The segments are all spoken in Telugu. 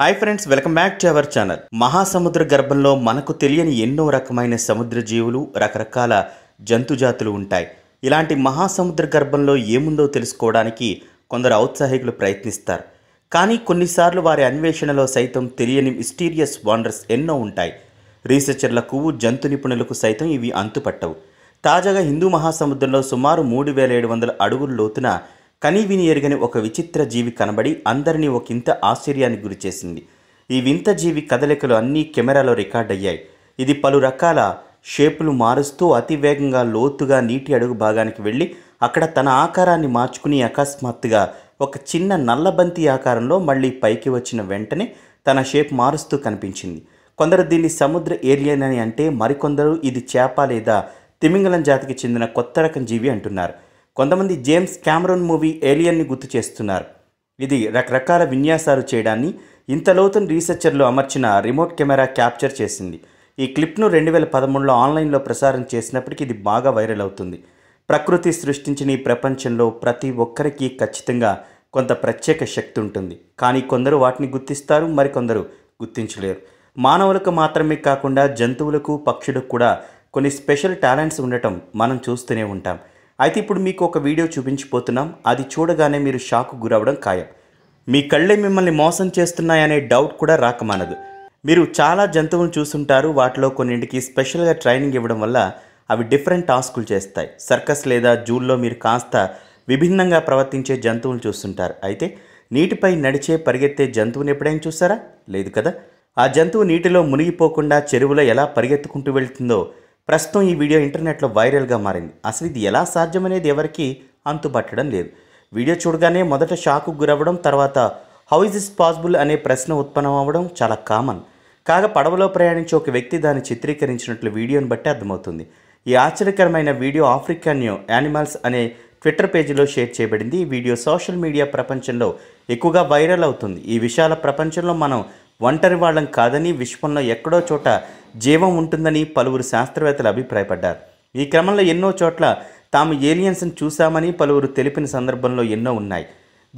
hi friends welcome back to our channel మహాసముద్ర గర్భంలో మనకు తెలియని ఎన్నో రకమైన సముద్ర జీవులు రకరకాల జంతు జాతులు ఉంటాయి ఇలాంటి మహాసముద్ర గర్భంలో ఏముందో తెలుసుకోవడానికి కొందరు ఔత్సాహికులు ప్రయత్నిస్తారు కానీ కొన్నిసార్లు వారి అన్వేషణలో సైతం తెలియని మిస్టీరియస్ వాండర్స్ ఎన్నో ఉంటాయి రీసెర్చర్లకు జంతు నిపుణులకు సైతం ఇవి అంతుపట్టవు తాజాగా హిందూ మహాసముద్రంలో సుమారు మూడు వేల ఏడు వందల అడుగుల లోతున విని ఎరుగని ఒక విచిత్ర జీవి కనబడి అందరినీ ఇంత ఆశ్చర్యానికి గురిచేసింది ఈ వింత జీవి కదలికలు అన్నీ కెమెరాలో రికార్డ్ అయ్యాయి ఇది పలు రకాల షేపులు మారుస్తూ అతివేగంగా లోతుగా నీటి అడుగు భాగానికి వెళ్ళి అక్కడ తన ఆకారాన్ని మార్చుకుని అకస్మాత్తుగా ఒక చిన్న నల్లబంతి ఆకారంలో మళ్ళీ పైకి వచ్చిన వెంటనే తన షేప్ మారుస్తూ కనిపించింది కొందరు దీన్ని సముద్ర ఏలియన్ అని అంటే మరికొందరు ఇది చేప లేదా తిమింగలం జాతికి చెందిన కొత్త రకం జీవి అంటున్నారు కొంతమంది జేమ్స్ క్యామరన్ మూవీ ఏలియన్ని గుర్తు చేస్తున్నారు ఇది రకరకాల విన్యాసాలు చేయడాన్ని ఇంత లోతున్న రీసెర్చర్లు అమర్చిన రిమోట్ కెమెరా క్యాప్చర్ చేసింది ఈ క్లిప్ను రెండు వేల పదమూడులో ఆన్లైన్లో ప్రసారం చేసినప్పటికీ ఇది బాగా వైరల్ అవుతుంది ప్రకృతి సృష్టించిన ఈ ప్రపంచంలో ప్రతి ఒక్కరికి ఖచ్చితంగా కొంత ప్రత్యేక శక్తి ఉంటుంది కానీ కొందరు వాటిని గుర్తిస్తారు మరికొందరు గుర్తించలేరు మానవులకు మాత్రమే కాకుండా జంతువులకు పక్షులకు కూడా కొన్ని స్పెషల్ టాలెంట్స్ ఉండటం మనం చూస్తూనే ఉంటాం అయితే ఇప్పుడు మీకు ఒక వీడియో చూపించిపోతున్నాం అది చూడగానే మీరు షాకు గురవడం ఖాయం మీ కళ్ళే మిమ్మల్ని మోసం చేస్తున్నాయనే డౌట్ కూడా రాకమానదు మీరు చాలా జంతువులను చూస్తుంటారు వాటిలో కొన్నింటికి స్పెషల్గా ట్రైనింగ్ ఇవ్వడం వల్ల అవి డిఫరెంట్ టాస్కులు చేస్తాయి సర్కస్ లేదా జూల్లో మీరు కాస్త విభిన్నంగా ప్రవర్తించే జంతువులు చూస్తుంటారు అయితే నీటిపై నడిచే పరిగెత్తే జంతువుని ఎప్పుడైనా చూసారా లేదు కదా ఆ జంతువు నీటిలో మునిగిపోకుండా చెరువులో ఎలా పరిగెత్తుకుంటూ వెళ్తుందో ప్రస్తుతం ఈ వీడియో ఇంటర్నెట్లో వైరల్గా మారింది అసలు ఇది ఎలా సాధ్యమనేది ఎవరికి పట్టడం లేదు వీడియో చూడగానే మొదట షాకు గురవ్వడం తర్వాత హౌ ఇస్ ఇస్ పాసిబుల్ అనే ప్రశ్న ఉత్పన్నం అవ్వడం చాలా కామన్ కాగా పడవలో ప్రయాణించే ఒక వ్యక్తి దాన్ని చిత్రీకరించినట్లు వీడియోని బట్టి అర్థమవుతుంది ఈ ఆశ్చర్యకరమైన వీడియో న్యూ యానిమల్స్ అనే ట్విట్టర్ పేజీలో షేర్ చేయబడింది ఈ వీడియో సోషల్ మీడియా ప్రపంచంలో ఎక్కువగా వైరల్ అవుతుంది ఈ విషయాల ప్రపంచంలో మనం ఒంటరి వాళ్ళం కాదని విశ్వంలో ఎక్కడో చోట జీవం ఉంటుందని పలువురు శాస్త్రవేత్తలు అభిప్రాయపడ్డారు ఈ క్రమంలో ఎన్నో చోట్ల తాము ఏలియన్స్ని చూశామని పలువురు తెలిపిన సందర్భంలో ఎన్నో ఉన్నాయి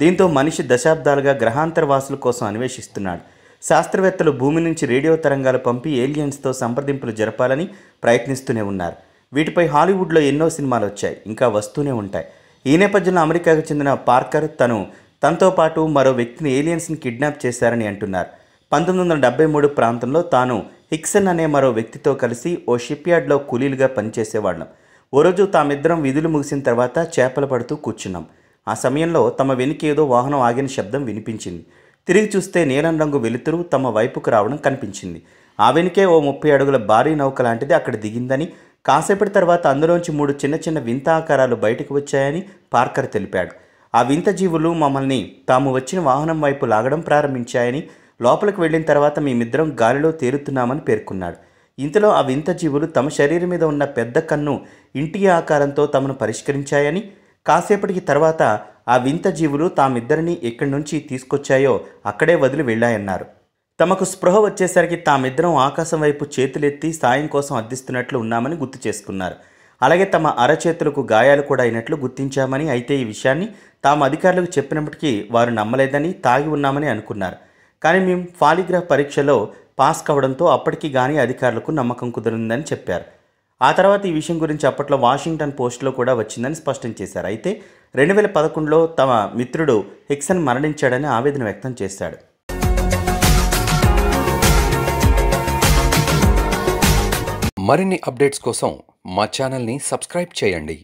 దీంతో మనిషి దశాబ్దాలుగా గ్రహాంతరవాసుల కోసం అన్వేషిస్తున్నాడు శాస్త్రవేత్తలు భూమి నుంచి రేడియో తరంగాలు పంపి ఏలియన్స్తో సంప్రదింపులు జరపాలని ప్రయత్నిస్తూనే ఉన్నారు వీటిపై హాలీవుడ్లో ఎన్నో సినిమాలు వచ్చాయి ఇంకా వస్తూనే ఉంటాయి ఈ నేపథ్యంలో అమెరికాకు చెందిన పార్కర్ తను తనతో పాటు మరో వ్యక్తిని ఏలియన్స్ని కిడ్నాప్ చేశారని అంటున్నారు పంతొమ్మిది వందల డెబ్బై మూడు ప్రాంతంలో తాను హిక్సన్ అనే మరో వ్యక్తితో కలిసి ఓ షిప్ యార్డ్లో కూలీలుగా పనిచేసేవాళ్ళం ఓ రోజు తామిద్దరం విధులు ముగిసిన తర్వాత చేపలు పడుతూ కూర్చున్నాం ఆ సమయంలో తమ వెనుక ఏదో వాహనం ఆగిన శబ్దం వినిపించింది తిరిగి చూస్తే నీలం రంగు వెలుతురు తమ వైపుకు రావడం కనిపించింది ఆ వెనుకే ఓ ముప్పై అడుగుల భారీ నౌక లాంటిది అక్కడ దిగిందని కాసేపటి తర్వాత అందులోంచి మూడు చిన్న చిన్న వింత ఆకారాలు బయటకు వచ్చాయని పార్కర్ తెలిపాడు ఆ వింత జీవులు మమ్మల్ని తాము వచ్చిన వాహనం వైపు లాగడం ప్రారంభించాయని లోపలికి వెళ్ళిన తర్వాత మేమిద్దరం గాలిలో తేలుతున్నామని పేర్కొన్నాడు ఇంతలో ఆ వింత జీవులు తమ శరీరం మీద ఉన్న పెద్ద కన్ను ఇంటి ఆకారంతో తమను పరిష్కరించాయని కాసేపటికి తర్వాత ఆ వింత జీవులు తామిద్దరిని ఎక్కడి నుంచి తీసుకొచ్చాయో అక్కడే వదిలి వెళ్ళాయన్నారు తమకు స్పృహ వచ్చేసరికి తామిద్దరం ఆకాశం వైపు చేతులెత్తి సాయం కోసం అర్థిస్తున్నట్లు ఉన్నామని గుర్తు చేసుకున్నారు అలాగే తమ అరచేతులకు గాయాలు కూడా అయినట్లు గుర్తించామని అయితే ఈ విషయాన్ని తాము అధికారులకు చెప్పినప్పటికీ వారు నమ్మలేదని తాగి ఉన్నామని అనుకున్నారు కానీ మేము పాలిగ్రాఫ్ పరీక్షలో పాస్ కావడంతో అప్పటికి కానీ అధికారులకు నమ్మకం కుదిరిందని చెప్పారు ఆ తర్వాత ఈ విషయం గురించి అప్పట్లో వాషింగ్టన్ పోస్ట్లో కూడా వచ్చిందని స్పష్టం చేశారు అయితే రెండు వేల పదకొండులో తమ మిత్రుడు హిక్సన్ మరణించాడని ఆవేదన వ్యక్తం చేశాడు మరిన్ని అప్డేట్స్ కోసం మా ఛానల్ని సబ్స్క్రైబ్ చేయండి